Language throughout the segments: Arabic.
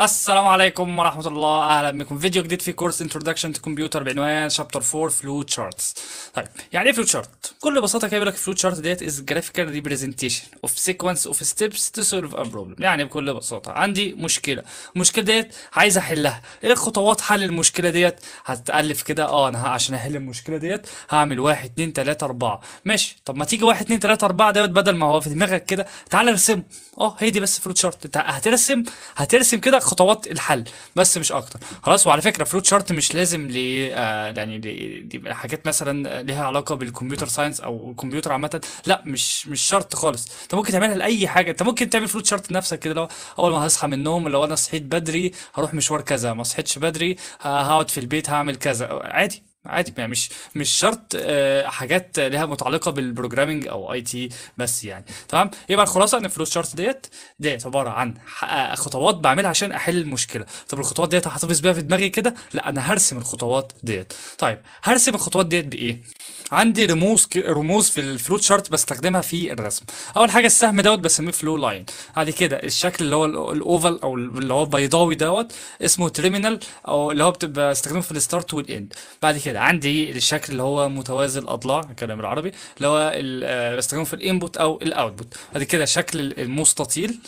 السلام عليكم ورحمة الله أهلا بكم فيديو جديد في كورس انتروداكشن تو كمبيوتر بعنوان شابتر 4 فلو تشارتس طيب يعني ايه فلو تشارت؟ بكل بساطة كده بيقول لك فلو تشارت ديت از جرافيكال ريبريزنتيشن اوف سيكونس اوف ستيبس تو سولف ا بروبلم يعني بكل بساطة عندي مشكلة المشكلة ديت عايز احلها ايه خطوات حل المشكلة ديت هتألف كده اه انا عشان احل المشكلة ديت هعمل 1 2 3 4 ماشي طب ما تيجي 1 2 3 4 ديت بدل ما هو في دماغك كده تعالى ارسمه اه هي دي بس فلو تشارت انت هترسم هترسم كده خطوات الحل بس مش اكتر خلاص وعلى فكره فلوت شارت مش لازم ل آه، يعني دي حاجات مثلا ليها علاقه بالكمبيوتر ساينس او الكمبيوتر عامه لا مش مش شرط خالص انت ممكن تعملها لاي حاجه انت ممكن تعمل فلوت شارت لنفسك كده لو اول ما هصحى من النوم لو انا صحيت بدري هروح مشوار كذا ما صحيتش بدري آه، هقعد في البيت هعمل كذا عادي عادي يعني مش مش شرط آه، حاجات لها متعلقه بالبروجرامنج او اي تي بس يعني تمام يبقى الخلاصه ان الفلو شارت ديت ديت عباره عن آه، خطوات بعملها عشان احل المشكله طب الخطوات ديت هحتفظ بيها في دماغي كده لا انا هرسم الخطوات ديت طيب هرسم الخطوات ديت بايه عندي رموز ك... رموز في الفلوت شارت بستخدمها في الرسم اول حاجه السهم دوت بسميه فلو لاين بعد كده الشكل اللي هو الاوفال او اللي هو البيضاوي دوت اسمه تريمينال او اللي هو بتبقى استخدمه في الستارت والاند بعد كده عندي الشكل اللي هو متوازي الاضلاع الكلام العربي اللي هو آه، بستخدمه في الانبوت او الاوتبوت بعد كده شكل المستطيل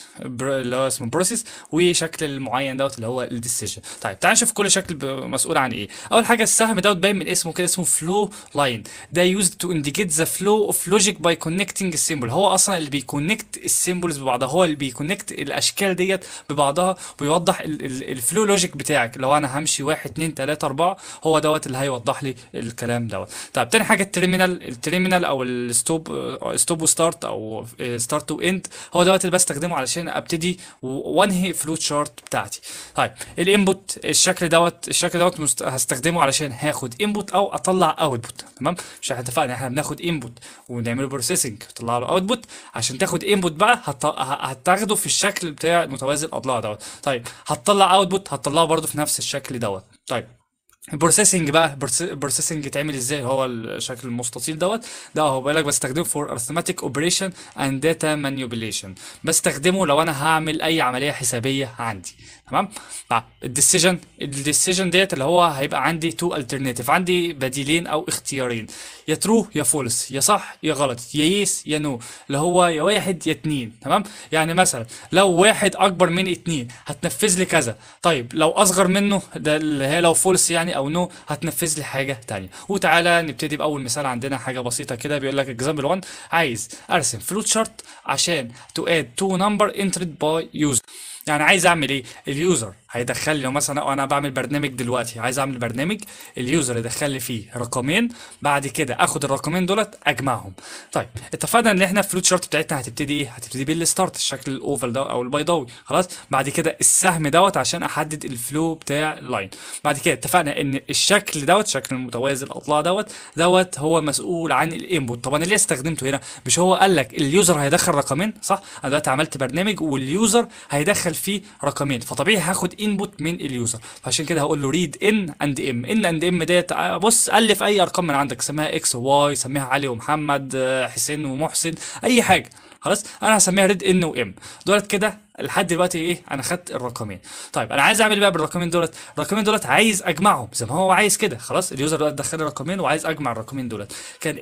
اللي هو اسمه بروسيس وشكل المعين دوت اللي هو الديسيجن طيب تعال نشوف كل شكل مسؤول عن ايه اول حاجه السهم دوت باين من اسمه كده اسمه فلو لاين ده يوزد تو انديكيت ذا فلو اوف لوجيك باي كونكتنج السيمبل هو اصلا اللي بيكونكت السيمبلز ببعضها هو اللي بيكونكت الاشكال ديت ببعضها ويوضح الفلو لوجيك بتاعك لو انا همشي 1 2 3 4 هو دوت اللي هيوضح يوضح لي الكلام دوت طب تاني حاجه التيرمينال التيرمينال او الستوب ستوب وستارت او آه، ستارت واند هو دوت اللي بستخدمه علشان ابتدي وانهي فلو تشارت بتاعتي طيب الانبوت الشكل دوت الشكل دوت هستخدمه علشان هاخد انبوت او اطلع اوتبوت تمام مش احنا اتفقنا يعني احنا بناخد انبوت ونعمل بروسيسنج تطلع له اوتبوت عشان تاخد انبوت بقى هتاخده في الشكل بتاع متوازي الاضلاع دوت طيب هتطلع اوتبوت هتطلعه برده في نفس الشكل دوت طيب البروسيسنج بقى البروسيسنج يتعمل ازاي هو الشكل المستطيل دوت ده هو بيقول لك بستخدمه فور ارثماتيك اوبريشن اند داتا مانيبيليشن بستخدمه لو انا هعمل اي عمليه حسابيه عندي تمام الديسيجن الديسيجن ديت اللي هو هيبقى عندي تو الترناتيف عندي بديلين او اختيارين يا ترو يا فولس يا صح يا غلط يا يس يا نو اللي هو يا واحد يا اتنين تمام يعني مثلا لو واحد اكبر من اتنين هتنفذ لي كذا طيب لو اصغر منه ده اللي هي لو فولس يعني تاني يعني او نو هتنفذ لي حاجه تانية وتعالى نبتدي باول مثال عندنا حاجه بسيطه كده بيقول لك اكزامبل 1 عايز ارسم فلوت شارت عشان تو اد تو نمبر انترد باي يوزر يعني عايز اعمل ايه اليوزر هيدخل لي مثلا انا بعمل برنامج دلوقتي عايز اعمل برنامج اليوزر يدخل لي فيه رقمين بعد كده اخد الرقمين دولت اجمعهم طيب اتفقنا ان احنا الفلوت شارت بتاعتنا هتبتدي ايه هتبتدي بالستارت الشكل الاوفال ده او البيضاوي خلاص بعد كده السهم دوت عشان احدد الفلو بتاع اللاين بعد كده اتفقنا ان الشكل دوت شكل المتوازي الاضلاع دوت دوت هو مسؤول عن الانبوت طب انا ليه استخدمته هنا مش هو قال لك اليوزر هيدخل رقمين صح انا دلوقتي عملت برنامج واليوزر هيدخل فيه رقمين فطبيعي هاخد الانبوت من اليوزر فعشان كده هقول له ريد ان اند ام ان اند ام ديت آه، بص الف اي ارقام من عندك سميها اكس وواي سميها علي ومحمد آه، حسين ومحسن اي حاجه خلاص انا هسميها ريد ان وام دولت كده لحد دلوقتي ايه انا خدت الرقمين طيب انا عايز اعمل إيه بقى بالرقمين دولت الرقمين دولت عايز اجمعهم زي ما هو عايز كده خلاص اليوزر دلوقتي دخل لي وعايز اجمع الرقمين دولت كان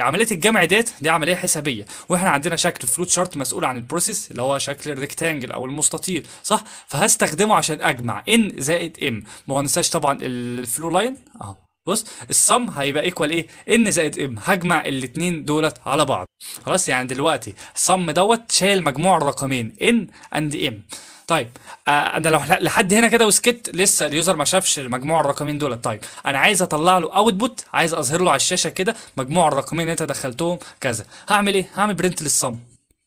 عمليه الجمع ديت دي عمليه حسابيه واحنا عندنا شكل فلوت شارت مسؤول عن البروسيس اللي هو شكل الريكتانجل او المستطيل صح فهستخدمه عشان اجمع ان زائد ام ما ننساش طبعا الفلو لاين اهو بص الصم هيبقى ايكوال ايه ان زائد ام هجمع الاثنين دولت على بعض خلاص يعني دلوقتي الصم دوت شايل مجموع الرقمين ان اند ام طيب آه انا لو لحد هنا كده وسكت لسه اليوزر ما شافش مجموع الرقمين دولت، طيب انا عايز اطلع له اوتبوت عايز اظهر له على الشاشه كده مجموع الرقمين اللي انت دخلتهم كذا هعمل ايه هعمل برنت للصم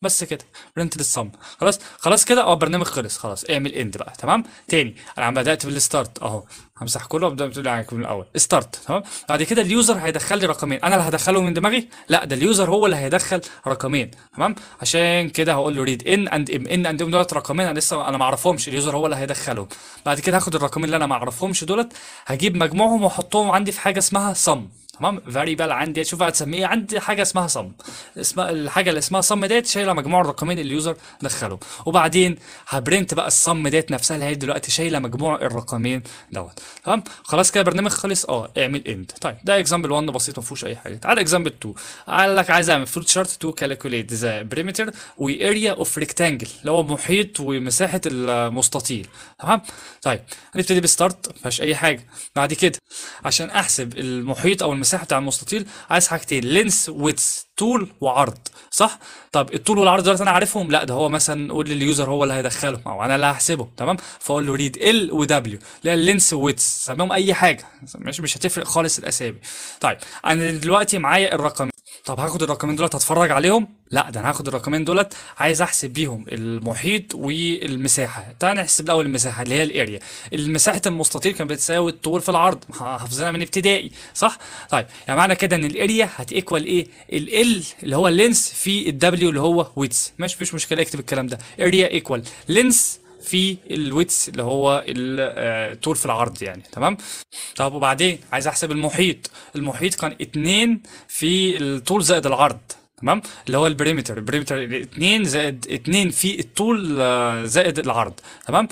بس كده برنت للصم خلاص خلاص كده اه البرنامج خلص خلاص اعمل اند بقى تمام تاني انا عم بدات بالستارت اهو همسح كله وابدا بتقول من الاول ستارت تمام بعد كده اليوزر هيدخل لي رقمين انا اللي هدخله من دماغي لا ده اليوزر هو اللي هيدخل رقمين تمام عشان كده هقول له ريد ان اند ام ان اند ام دولت رقمين انا لسه انا ما اعرفهمش اليوزر هو اللي هيدخلهم بعد كده هاخد الرقمين اللي انا ما اعرفهمش دولت هجيب مجموعهم واحطهم عندي في حاجه اسمها صم تمام فاريبل عندي شوف هتسميه عندي حاجه اسمها صم اسمها الحاجه اللي اسمها صم ديت شايله مجموع الرقمين اللي اليوزر دخلهم وبعدين هبرنت بقى الصم ديت نفسها اللي هي دلوقتي شايله مجموع الرقمين دوت تمام خلاص كده برنامج خلص اه اعمل اند طيب ده اكزامبل 1 بسيط ما فيهوش اي حاجه تعال اكزامبل 2 قال لك عايز اعمل فلوت شارت تو كالكوليت ذا بريمتر واريا اوف ريكتانجل اللي هو محيط ومساحه المستطيل تمام طيب هنبتدي بستارت ما فيهاش اي حاجه بعد كده عشان احسب المحيط او المساحه المساحه بتاع المستطيل عايز حاجتين لينس ويتس طول وعرض صح طب الطول والعرض دلوقتي انا عارفهم لا ده هو مثلا قول لي اليوزر هو اللي هيدخلهم او انا اللي هحسبه تمام فاقول له ريد ال ودبليو لا لينس ويتس سميهم اي حاجه مش مش هتفرق خالص الاسامي طيب انا دلوقتي معايا الرقم طب هاخد الرقمين دولت هتفرج عليهم لا ده انا هاخد الرقمين دولت عايز احسب بيهم المحيط والمساحه تعال نحسب الاول المساحه اللي هي الاريا المساحه المستطيل كانت بتساوي الطول في العرض حافظينها من ابتدائي صح طيب يعني معنى كده ان الاريا هتيكوال ايه ال اللي هو اللينس في الدبليو اللي هو ويدز ماشي مفيش مشكله اكتب الكلام ده اريا ايكوال لينس في الويتس اللي هو الطول آه، في العرض يعني تمام طب وبعدين عايز احسب المحيط المحيط كان اتنين في الطول زائد العرض تمام اللي هو البريمتر البريمتر 2 زائد 2 في الطول آه، زائد العرض تمام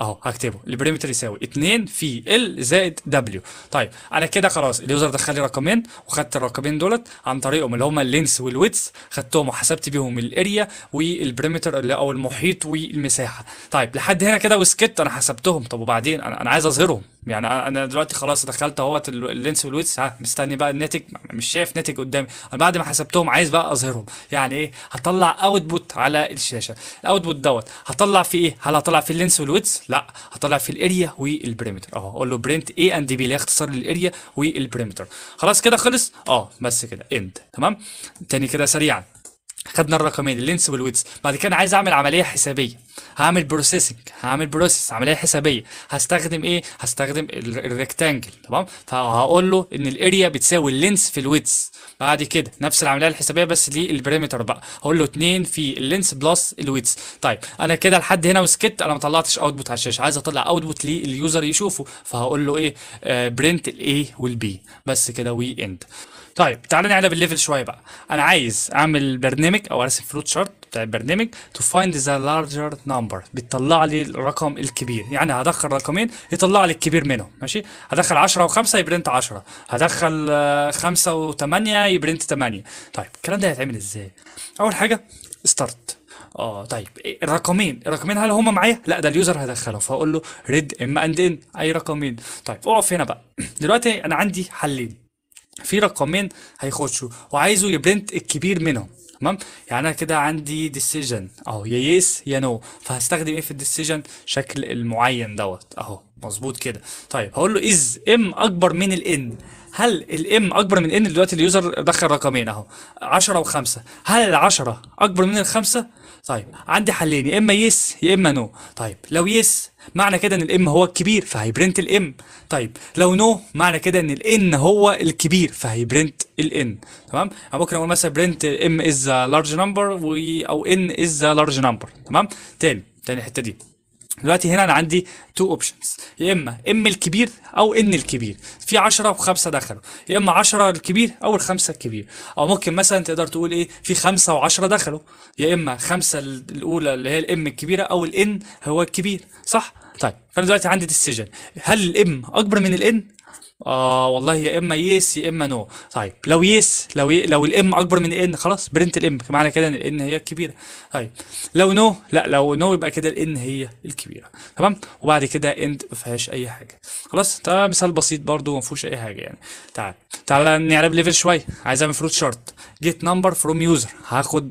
اهو هكتبه البريمتر يساوي 2 في ال زائد دبليو طيب انا كده خلاص اليوزر دخل لي رقمين وخدت الرقمين دولت عن طريقهم اللي هما اللينس والويتس خدتهم وحسبت بيهم الاريا والبريمتر اللي او المحيط والمساحه طيب لحد هنا كده وسكت انا حسبتهم طب وبعدين انا عايز اظهرهم يعني انا دلوقتي خلاص دخلت اهوت اللينس والويتس ها مستني بقى الناتج مش شايف ناتج قدامي انا بعد ما حسبتهم عايز بقى اظهرهم يعني ايه هطلع اوتبوت على الشاشه الاوتبوت دوت هطلع في ايه هل هطلع في اللينس والويتس لا هطلع في الاريا والبريمتر اهو اقول له برنت اي اند بي اللي هي اختصار للاريا والبريمتر خلاص كده خلص اه بس كده اند تمام تاني كده سريعا خدنا الرقمين اللينس والويدز بعد كده عايز اعمل عمليه حسابيه هعمل بروسيسنج هعمل بروسيس عمليه حسابيه هستخدم ايه هستخدم الريكتانجل تمام فهقول له ان الاريا بتساوي اللينس في الويدز بعد كده نفس العمليه الحسابيه بس للبريمتر بقى هقول له 2 في اللينس بلس الويدز طيب انا كده لحد هنا وسكت انا ما طلعتش اوتبوت على الشاشه عايز اطلع اوتبوت لليوزر يشوفه فهقول له ايه برنت الاي والبي بس كده وي اند طيب تعالى نعلى بالليفل شويه بقى انا عايز اعمل برنامج برنامج او ارسم فلوت شارت بتاع البرنامج تو فايند ذا لارجر نمبر بتطلع لي الرقم الكبير يعني هدخل رقمين يطلع لي الكبير منهم ماشي هدخل 10 و5 يبرنت 10 هدخل 5 آه، و8 يبرنت 8 طيب الكلام ده هيتعمل ازاي اول حاجه ستارت اه طيب إيه، الرقمين الرقمين هل هما معايا لا ده اليوزر هدخله فهقول له ريد ام اند ان اي رقمين طيب اقف هنا بقى دلوقتي انا عندي حلين في رقمين هيخشوا وعايزه يبرنت الكبير منهم تمام يعني انا كده عندي ديسيجن اهو يا يس يا نو فهستخدم ايه في الديسيجن شكل المعين دوت اهو مظبوط كده طيب هقول له از ام اكبر من الان هل الام اكبر من ان دلوقتي اليوزر دخل رقمين اهو 10 و5 هل ال10 اكبر من الخمسه طيب عندي حلين يا اما يس يا اما نو طيب لو يس معنى كده ان الام هو الكبير فهيبرنت الام طيب لو نو معنى كده ان الان هو الكبير فهيبرنت الان تمام انا ممكن اقول مثلا برنت ام از لارج نمبر او ان از لارج نمبر تمام تاني تاني الحته دي دلوقتي هنا انا عندي تو اوبشنز يا اما ام الكبير او ان الكبير في 10 وخمسه دخلوا يا اما 10 الكبير او الخمسه الكبير او ممكن مثلا تقدر تقول ايه في خمسه و10 دخلوا يا اما خمسه الاولى اللي هي الام الكبيره او الان هو الكبير صح طيب فانا دلوقتي عندي ديسيجن هل الام اكبر من الان اه والله يا اما يس يا اما نو طيب لو يس لو ي... لو الام اكبر من ان خلاص برنت الام معنى كده ان الان هي الكبيره طيب لو نو لا لو نو يبقى كده الان هي الكبيره تمام وبعد كده اند ما فيهاش اي حاجه خلاص تمام مثال بسيط برده ما فيهوش اي حاجه يعني تعال تعال نعرب ليفل شويه عايز اعمل فروت شارت جيت نمبر فروم يوزر هاخد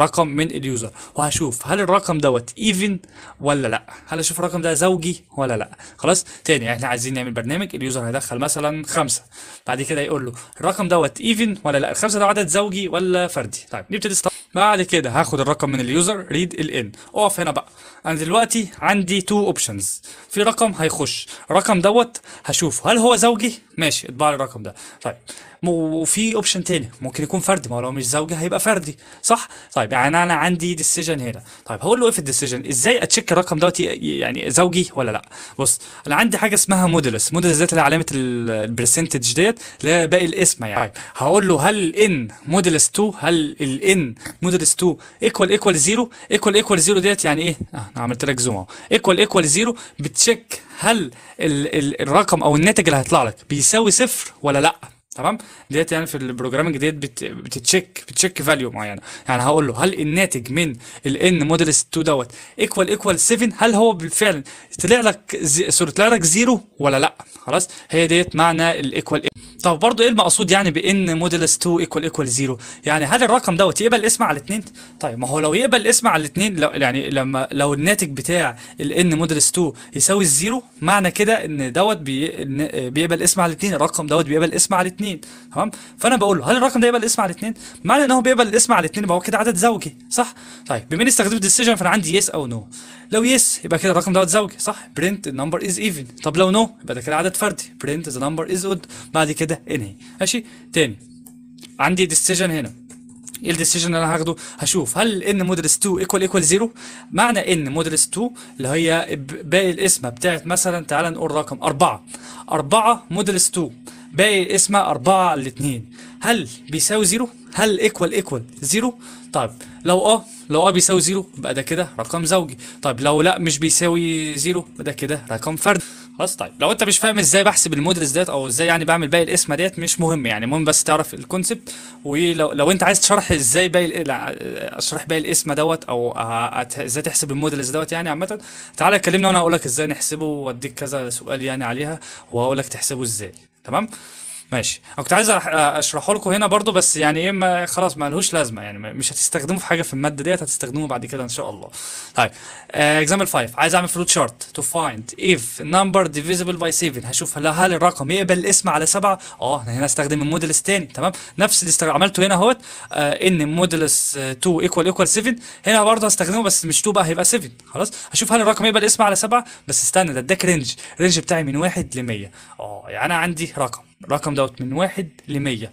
رقم من اليوزر وهشوف هل الرقم دوت ايفن ولا لا هل اشوف الرقم ده زوجي ولا لا خلاص تاني احنا عايزين نعمل برنامج اليوزر هيدخل مثلا خمسة بعد كده يقول له الرقم دوت ايفن ولا لا الخمسة ده عدد زوجي ولا فردي طيب نبتدي بعد كده هاخد الرقم من اليوزر ريد الان اقف هنا بقى انا دلوقتي عندي تو اوبشنز في رقم هيخش الرقم دوت هشوفه هل هو زوجي ماشي اطبع لي الرقم ده طيب وفي اوبشن تاني ممكن يكون فردي ما هو لو مش زوجه هيبقى فردي صح طيب يعني انا عندي ديسيجن هنا طيب هقول له ايه في الديسيجن ازاي اتشيك الرقم دوت يعني زوجي ولا لا بص انا عندي حاجه اسمها مودلس مودلس ديت اللي علامه البرسنتج ديت اللي هي باقي الاسم يعني طيب هقول له هل ان مودلس 2 هل الان مودلس 2 ايكوال ايكوال 0 ايكوال ايكوال 0 ديت يعني ايه آه انا عملت لك زوم اهو ايكوال ايكوال 0 بتشيك هل الرقم او الناتج اللي هيطلع لك بيساوي صفر ولا لا تمام ديت يعني في البروجرامنج ديت بتتشيك بتشيك فاليو معينه يعني هقول له هل الناتج من الان موديلس 2 دوت ايكوال ايكوال 7 هل هو بالفعل طلع لك صوره طلع لك زيرو ولا لا خلاص هي ديت معنى الايكوال طب برضو ايه المقصود يعني بان موديلس 2 ايكوال ايكوال زيرو يعني هل الرقم دوت يقبل اسم على الاثنين طيب ما هو لو يقبل اسم على الاثنين لو يعني لما لو الناتج بتاع الان موديلس 2 يساوي الزيرو معنى كده ان دوت بي... آه، بيقبل اسم على الاثنين الرقم دوت بيقبل اسم على الاثنين الاثنين تمام فانا بقول له هل الرقم ده يقبل الاسم على الاثنين معنى ان هو بيقبل الاسم على الاثنين يبقى هو كده عدد زوجي صح طيب بما اني استخدمت ديسيجن فانا عندي يس او نو لو يس يبقى كده الرقم دوت زوجي صح برنت النمبر از ايفن طب لو نو يبقى ده كده عدد فردي برنت ذا نمبر از اود بعد كده انهي ماشي تاني عندي ديسيجن هنا ايه الديسيجن اللي انا هاخده هشوف هل ان مودرس 2 ايكوال ايكوال 0 معنى ان مودرس 2 اللي هي باقي القسمه بتاعت مثلا تعال نقول رقم 4 4 مودرس 2 باقي القسمة 4 ل 2 هل بيساوي زيرو؟ هل ايكوال ايكوال زيرو؟ طيب لو اه لو اه بيساوي زيرو يبقى ده كده رقم زوجي طيب لو لا مش بيساوي زيرو يبقى ده كده رقم فردي خلاص طيب لو انت مش فاهم ازاي بحسب المودلز ديت او ازاي يعني بعمل باقي القسمه ديت مش مهم يعني المهم بس تعرف الكونسبت ولو لو انت عايز تشرح ازاي باقي اشرح باقي القسمه دوت او ازاي تحسب المودلز دوت يعني عامه تعالى كلمني وانا هقول لك ازاي نحسبه واديك كذا سؤال يعني عليها وهقول لك تحسبه ازاي Tamam. ماشي انا كنت عايز آه، اشرحه لكم هنا برضو بس يعني ايه ما خلاص ما لهوش لازمه يعني مش هتستخدموه في حاجه في الماده ديت هتستخدموه بعد كده ان شاء الله طيب اكزامبل آه، 5 عايز اعمل فلوت شارت تو فايند اف نمبر ديفيزبل باي 7 هشوف هل الرقم يقبل الاسم على 7 اه انا هنا استخدم المودلس تاني تمام نفس اللي عملته هنا اهوت آه، ان مودلس 2 ايكوال ايكوال 7 هنا برضه هستخدمه بس مش 2 بقى هيبقى 7 خلاص هشوف هل الرقم يقبل الاسم على 7 بس استنى ده اداك رينج الرينج بتاعي من 1 ل 100 اه يعني انا عندي رقم الرقم دوت من واحد لمية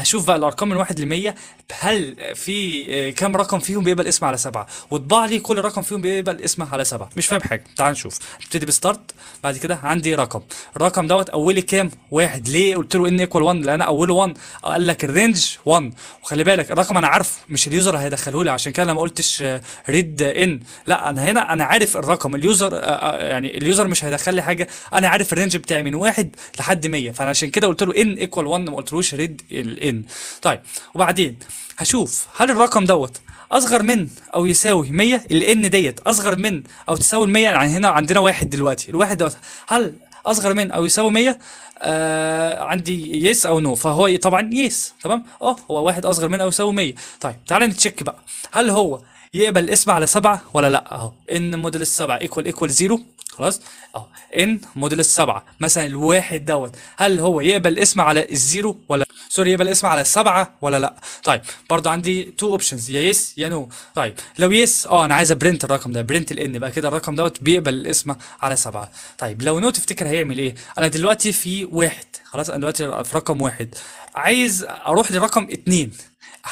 هشوف آه، بقى الارقام من واحد لمية هل في آه، كم رقم فيهم بيقبل اسم على سبعه وطبع لي كل رقم فيهم بيقبل اسم على سبعه مش فاهم حاجه تعال نشوف ابتدي بستارت بعد كده عندي رقم الرقم دوت اولي كام واحد ليه قلت له ان ايكوال 1 لان اوله 1 قال لك الرينج 1 وخلي بالك الرقم انا عارفه مش اليوزر هيدخله لي عشان كده انا ما قلتش ريد آه، ان لا انا هنا انا عارف الرقم اليوزر آه، يعني اليوزر مش هيدخل لي حاجه انا عارف الرينج بتاعي من واحد لحد 100 فانا عشان كده قلت له ان ايكوال 1 ما قلتلوش ريد الان طيب وبعدين هشوف هل الرقم دوت اصغر من او يساوي 100 الان ديت اصغر من او تساوي ال 100 يعني هنا عندنا واحد دلوقتي الواحد دوت هل اصغر من او يساوي 100 آه عندي يس او نو فهو طبعا يس تمام اه هو واحد اصغر من او يساوي 100 طيب تعالى نتشيك بقى هل هو يقبل الاسم على 7 ولا لا اهو ان موديل السبعة ايكوال ايكوال زيرو خلاص اهو ان موديل السبعة مثلا الواحد دوت هل هو يقبل الاسم على الزيرو ولا لا سوري يبقى الاسم على سبعة ولا لا طيب برضو عندي تو اوبشنز يا يس يا نو طيب لو يس اه انا عايز ابرنت الرقم ده برنت الان بقى كده الرقم دوت بيقبل الاسم على سبعة طيب لو نو تفتكر هيعمل ايه انا دلوقتي في واحد خلاص انا دلوقتي في رقم واحد عايز اروح لرقم اتنين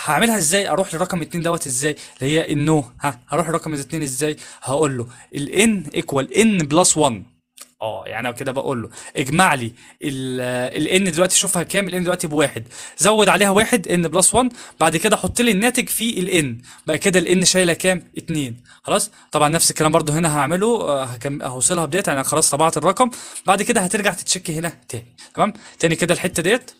هعملها ازاي اروح لرقم اتنين دوت ازاي اللي هي النو ها هروح لرقم اتنين ازاي هقول له الان ايكوال ان بلس 1 اه يعني انا كده بقول له اجمع لي ان دلوقتي شوفها كام الان دلوقتي بواحد زود عليها واحد ان بلس 1 بعد كده حط لي الناتج في الان بقى كده الان شايله كام 2 خلاص طبعا نفس الكلام برده هنا هعمله آه، هوصلها بديت يعني انا خلاص طبعت الرقم بعد كده هترجع تتشك هنا تاني تمام تاني كده الحته ديت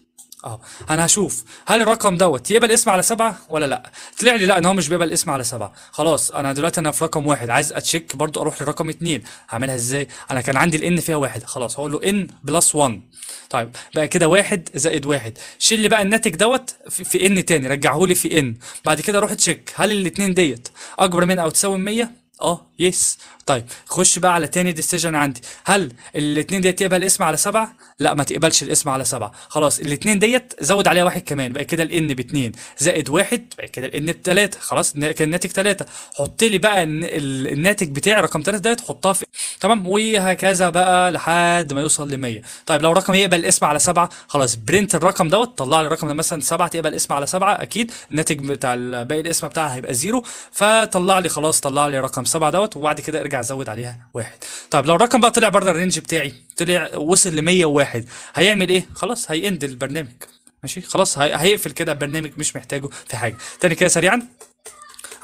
اه انا هشوف هل الرقم دوت يقبل اسم على سبعة ولا لا طلع لي لا ان هو مش بيقبل اسم على سبعة خلاص انا دلوقتي انا في رقم واحد عايز اتشيك برضو اروح لرقم اثنين، هعملها ازاي انا كان عندي الان فيها واحد خلاص هقول له ان بلس 1 طيب بقى كده واحد زائد واحد شيل لي بقى الناتج دوت في ان تاني رجعه لي في ان بعد كده اروح اتشيك هل الاثنين ديت اكبر من او تساوي 100 اه يس طيب خش بقى على تاني ديسيجن عندي هل الاثنين ديت تقبل اسم على سبعة لا ما تقبلش الاسم على سبعة خلاص الاثنين ديت زود عليها واحد كمان بقى كده الان باثنين زائد واحد بقى كده الان بثلاثه خلاص كان الناتج ثلاثه حط لي بقى الناتج بتاعي رقم ثلاثه ديت حطها في تمام وهكذا بقى لحد ما يوصل ل 100 طيب لو رقم يقبل اسم على سبعة خلاص برنت الرقم دوت طلع لي رقم مثلا سبعة تقبل اسم على سبعة اكيد الناتج بتاع باقي الاسم بتاعها هيبقى زيرو فطلع لي خلاص طلع لي رقم رقم 7 دوت وبعد كده ارجع زود عليها واحد طيب لو الرقم بقى طلع بره الرينج بتاعي طلع وصل ل 101 هيعمل ايه خلاص هيند البرنامج ماشي خلاص هيقفل كده البرنامج مش محتاجه في حاجه تاني كده سريعا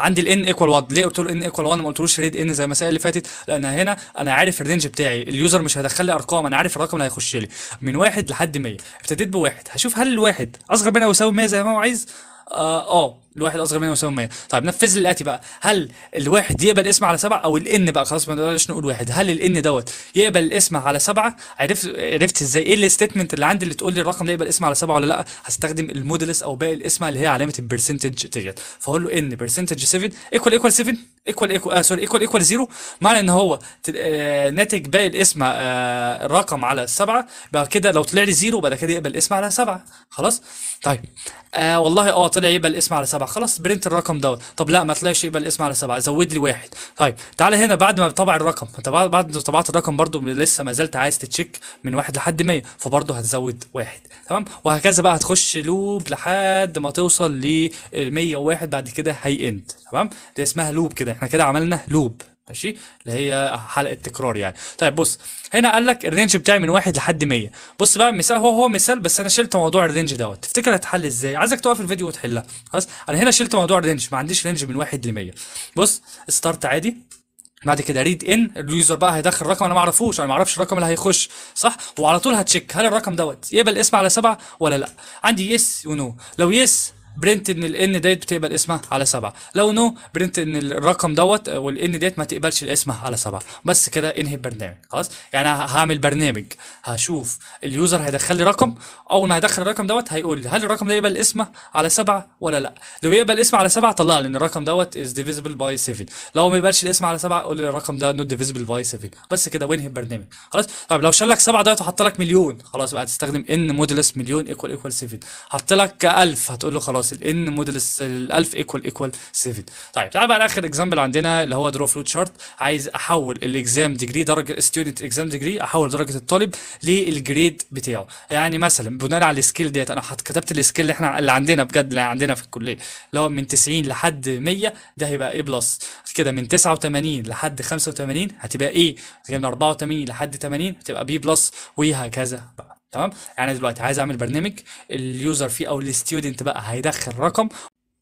عندي الان ايكوال 1 ليه قلت له ان ايكوال 1 ما قلتلوش ريد ان زي المسائل اللي فاتت لان هنا انا عارف الرينج بتاعي اليوزر مش هيدخل لي ارقام انا عارف الرقم اللي هيخش لي من واحد لحد 100 ابتديت بواحد هشوف هل الواحد اصغر من او يساوي 100 زي ما هو عايز اه, آه. الواحد اصغر منه يساوي 100 طيب نفذ الاتي بقى هل الواحد يقبل اسم على سبعه او الان بقى خلاص ما نقدرش نقول واحد هل الان دوت يقبل اسم على سبعه عرفت عرفت ازاي ايه الاستيتمنت اللي عندي اللي تقول لي الرقم ده يقبل اسم على سبعه ولا لا هستخدم المودلس او باقي الاسم اللي هي علامه البرسنتج ديت فاقول له ان برسنتج 7 ايكوال ايكوال 7 ايكوال ايكوال آه سوري ايكوال ايكوال 0 معنى ان هو آه ناتج باقي الاسم آه الرقم على السبعه بقى كده لو طلع لي 0 بقى كده يقبل اسم على سبعه خلاص طيب آه والله اه طلع يقبل اسم على سبعه سبعة خلاص برنت الرقم دوت طب لا ما طلعش يبقى الاسم على سبعة زود لي واحد طيب تعالى هنا بعد ما طبع الرقم انت بعد ما طبعت الرقم برضو لسه ما زلت عايز تتشيك من واحد لحد 100 فبرضو هتزود واحد تمام وهكذا بقى هتخش لوب لحد ما توصل ل 101 بعد كده هي اند تمام دي اسمها لوب كده احنا كده عملنا لوب ماشي اللي هي حلقه تكرار يعني طيب بص هنا قال لك الرينج بتاعي من واحد لحد 100 بص بقى المثال هو هو مثال بس انا شلت موضوع الرينج دوت تفتكر هتحل ازاي عايزك تقف الفيديو وتحلها خلاص انا هنا شلت موضوع الرينج ما عنديش رينج من واحد ل 100 بص ستارت عادي بعد كده ريد ان اليوزر بقى هيدخل رقم انا ما اعرفوش انا ما اعرفش الرقم اللي هيخش صح وعلى طول هتشيك هل الرقم دوت يقبل اسم على سبعه ولا لا عندي يس ونو لو يس برنت ان الان ديت بتقبل اسمها على سبعة لو نو برنت ان الرقم دوت والان ديت ما تقبلش الاسم على سبعة بس كده انهي البرنامج خلاص يعني هعمل برنامج هشوف اليوزر هيدخل لي رقم اول ما هيدخل الرقم دوت هيقول لي هل الرقم ده يقبل اسمه على سبعة ولا لا لو يقبل اسم على سبعة طلع لي ان الرقم دوت از ديفيزبل باي 7 لو ما يقبلش الاسم على سبعة قول لي الرقم ده نوت ديفيزبل باي 7 بس كده وانهي البرنامج خلاص طب لو شال لك سبعة دوت وحط لك مليون خلاص بقى تستخدم ان موديلس مليون ايكوال ايكوال 7 حط لك 1000 هتقول له خلاص خلاص ال n موديلس ال 1000 ايكوال ايكوال 7 طيب تعال بقى لاخر اكزامبل عندنا اللي هو درو فلو شارت عايز احول الاكزام ديجري درجه ستودنت اكزام ديجري احول درجه الطالب للجريد بتاعه يعني مثلا بناء على السكيل ديت انا كتبت السكيل اللي احنا اللي عندنا بجد اللي عندنا في الكليه اللي هو من 90 لحد 100 ده هيبقى ايه بلس كده من 89 لحد 85 هتبقى ايه من 84 لحد 80 هتبقى بي بلس وهكذا بقى تمام يعني دلوقتي عايز اعمل برنامج اليوزر فيه او الستودنت بقى هيدخل رقم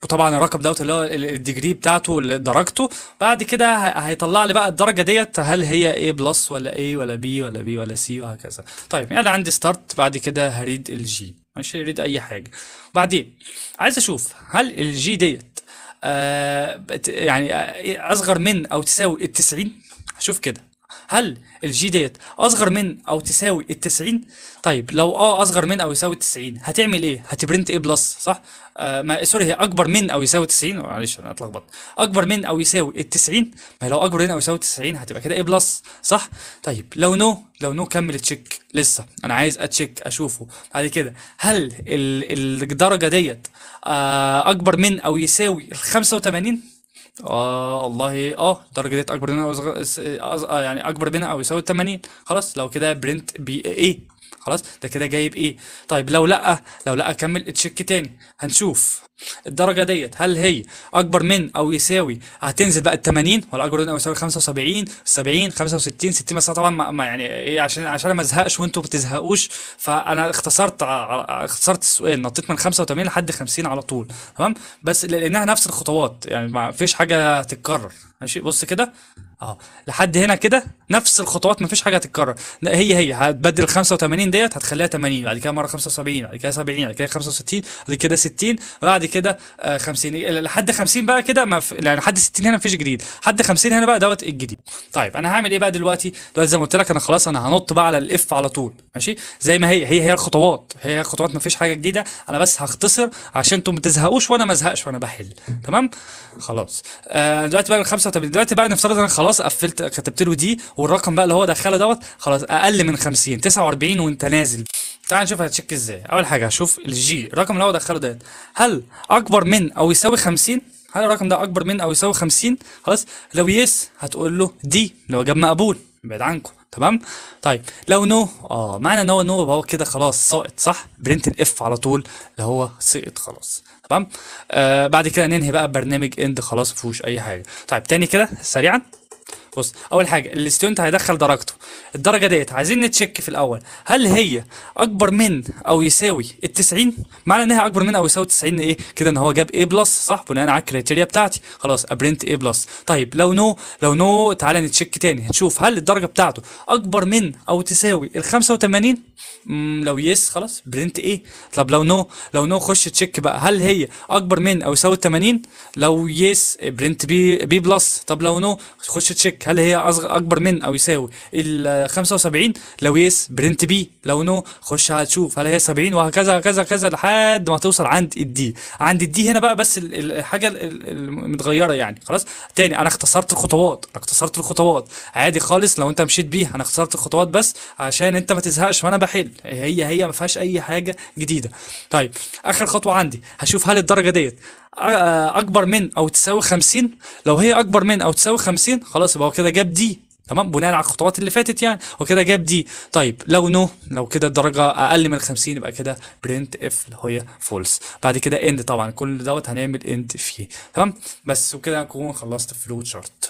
وطبعا الرقم دوت اللي هو الديجري بتاعته درجته بعد كده هيطلع لي بقى الدرجه ديت هل هي A بلس ولا A ولا B ولا B ولا C وهكذا طيب يعني انا عندي ستارت بعد كده هريد الجي مش هريد اي حاجه بعدين عايز اشوف هل الجي ديت آه يعني آه، إيه اصغر من او تساوي ال 90 هشوف كده هل الجي ديت اصغر من او تساوي ال 90 طيب لو اه اصغر من او يساوي 90 هتعمل ايه هتبرنت ايه بلس صح آه ما سوري هي اكبر من او يساوي 90 معلش انا اتلخبط اكبر من او يساوي ال 90 ما هي لو اكبر من او يساوي 90 هتبقى كده ايه بلس صح طيب لو نو لو نو كمل تشيك لسه انا عايز اتشيك اشوفه بعد كده هل الدرجه ديت آه اكبر من او يساوي ال 85 اه والله اه درجة ديت اكبر منها او أصغر... آه، يعني اكبر منها او يساوي 80 خلاص لو كده برنت بي ايه خلاص ده كده جايب ايه طيب لو لا لو لا اكمل تشيك تاني هنشوف الدرجه ديت هل هي اكبر من او يساوي هتنزل بقى ال 80 ولا اكبر من او يساوي 75 70 65 60 بس طبعا ما يعني ايه عشان عشان ما ازهقش وانتم ما بتزهقوش فانا اختصرت اختصرت السؤال نطيت من 85 لحد 50 على طول تمام بس لانها نفس الخطوات يعني ما فيش حاجه تتكرر ماشي بص كده اه لحد هنا كده نفس الخطوات مفيش حاجه هتتكرر لا هي هي هتبدل 85 ديت هتخليها 80 بعد كده مره 75 بعد كده 70 بعد كده 65 بعد كده 60 بعد كده 50 آه، إيه، لحد 50 بقى كده ما في... يعني لحد 60 هنا مفيش جديد لحد 50 هنا بقى دوت الجديد طيب انا هعمل ايه بقى دلوقتي دلوقتي زي ما قلت لك انا خلاص انا هنط بقى على الاف على طول ماشي زي ما هي هي هي الخطوات هي الخطوات مفيش حاجه جديده انا بس هختصر عشان انتم ما تزهقوش وانا ما ازهقش وانا بحل تمام خلاص آه دلوقتي بقى 85 دلوقتي بقى نفترض انا خلاص خلاص قفلت كتبت له دي والرقم بقى اللي هو دخله دوت خلاص اقل من 50 49 وانت نازل تعال نشوف هتشيك ازاي اول حاجه هشوف الجي الرقم اللي هو دخله ده هل اكبر من او يساوي 50 هل الرقم ده اكبر من او يساوي 50 خلاص لو يس هتقول له دي لو جاب مقبول بعيد عنكم تمام طيب لو نو اه معنى ان هو نو يبقى هو كده خلاص ساقط صح برنت الاف على طول اللي هو سقط خلاص تمام آه بعد كده ننهي بقى برنامج اند خلاص مفيهوش اي حاجه طيب تاني كده سريعا بص اول حاجه الاستيونت هيدخل درجته الدرجه ديت عايزين نتشيك في الاول هل هي اكبر من او يساوي ال 90 معنى انها اكبر من او يساوي 90 ايه كده ان هو جاب A بلس صح بناء على الكريتيريا بتاعتي خلاص ابرنت A بلس طيب لو نو لو نو تعالى نتشيك تاني هنشوف هل الدرجه بتاعته اكبر من او تساوي ال 85 لو يس خلاص برنت ايه طب لو نو لو نو خش تشيك بقى هل هي اكبر من او يساوي 80 لو يس برنت بي بي بلس طب لو نو خش تشيك عندك هل هي اصغر اكبر من او يساوي ال 75 لو يس برنت بي لو نو خش هتشوف هل هي 70 وهكذا هكذا كذا لحد ما توصل عند الدي عند الدي هنا بقى بس الحاجه المتغيره يعني خلاص تاني انا اختصرت الخطوات انا اختصرت الخطوات عادي خالص لو انت مشيت بيها انا اختصرت الخطوات بس عشان انت ما تزهقش وانا بحل هي هي ما فيهاش اي حاجه جديده طيب اخر خطوه عندي هشوف هل الدرجه ديت اكبر من او تساوي 50 لو هي اكبر من او تساوي 50 خلاص يبقى هو كده جاب دي تمام بناء على الخطوات اللي فاتت يعني هو كده جاب دي طيب لو نو لو كده الدرجه اقل من 50 يبقى كده برنت اف اللي هي فولس بعد كده اند طبعا كل دوت هنعمل اند فيه تمام بس وكده نكون خلصت فلو شارت